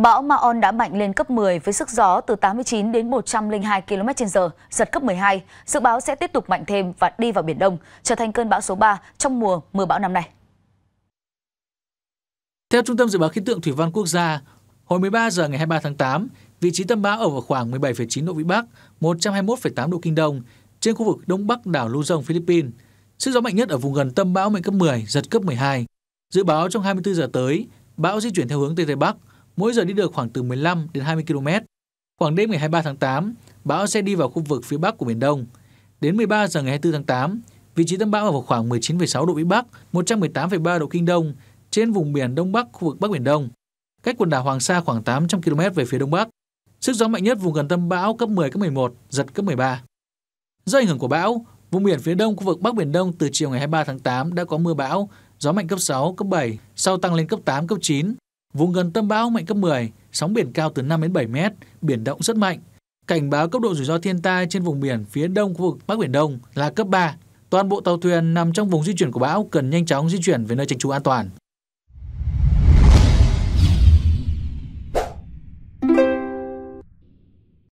Bão Maon đã mạnh lên cấp 10 với sức gió từ 89 đến 102 km/h, giật cấp 12. Dự báo sẽ tiếp tục mạnh thêm và đi vào Biển Đông, trở thành cơn bão số 3 trong mùa mưa bão năm nay. Theo Trung tâm Dự báo Khí tượng Thủy văn Quốc gia, hồi 13 giờ ngày 23 tháng 8, vị trí tâm bão ở vào khoảng 17,9 độ Vĩ Bắc, 121,8 độ Kinh Đông, trên khu vực Đông Bắc đảo Luzon, Philippines. Sức gió mạnh nhất ở vùng gần tâm bão mạnh cấp 10, giật cấp 12. Dự báo trong 24 giờ tới, bão di chuyển theo hướng Tây Tây Bắc – mỗi giờ đi được khoảng từ 15 đến 20 km. Khoảng đêm ngày 23 tháng 8, bão sẽ đi vào khu vực phía bắc của Biển Đông. Đến 13 giờ ngày 24 tháng 8, vị trí tâm bão ở vào khoảng 19,6 độ Vĩ Bắc, 118,3 độ Kinh Đông, trên vùng biển Đông Bắc khu vực Bắc Biển Đông, cách quần đảo Hoàng Sa khoảng 800 km về phía Đông Bắc. Sức gió mạnh nhất vùng gần tâm bão cấp 10, cấp 11, giật cấp 13. Do ảnh hưởng của bão, vùng biển phía đông khu vực Bắc Biển Đông từ chiều ngày 23 tháng 8 đã có mưa bão, gió mạnh cấp 6, cấp 7, sau tăng lên cấp 8, cấp 9, Vùng gần tâm bão mạnh cấp 10, sóng biển cao từ 5 đến 7 mét, biển động rất mạnh. Cảnh báo cấp độ rủi ro thiên tai trên vùng biển phía đông khu vực Bắc Biển Đông là cấp 3. Toàn bộ tàu thuyền nằm trong vùng di chuyển của bão cần nhanh chóng di chuyển về nơi tránh trú an toàn.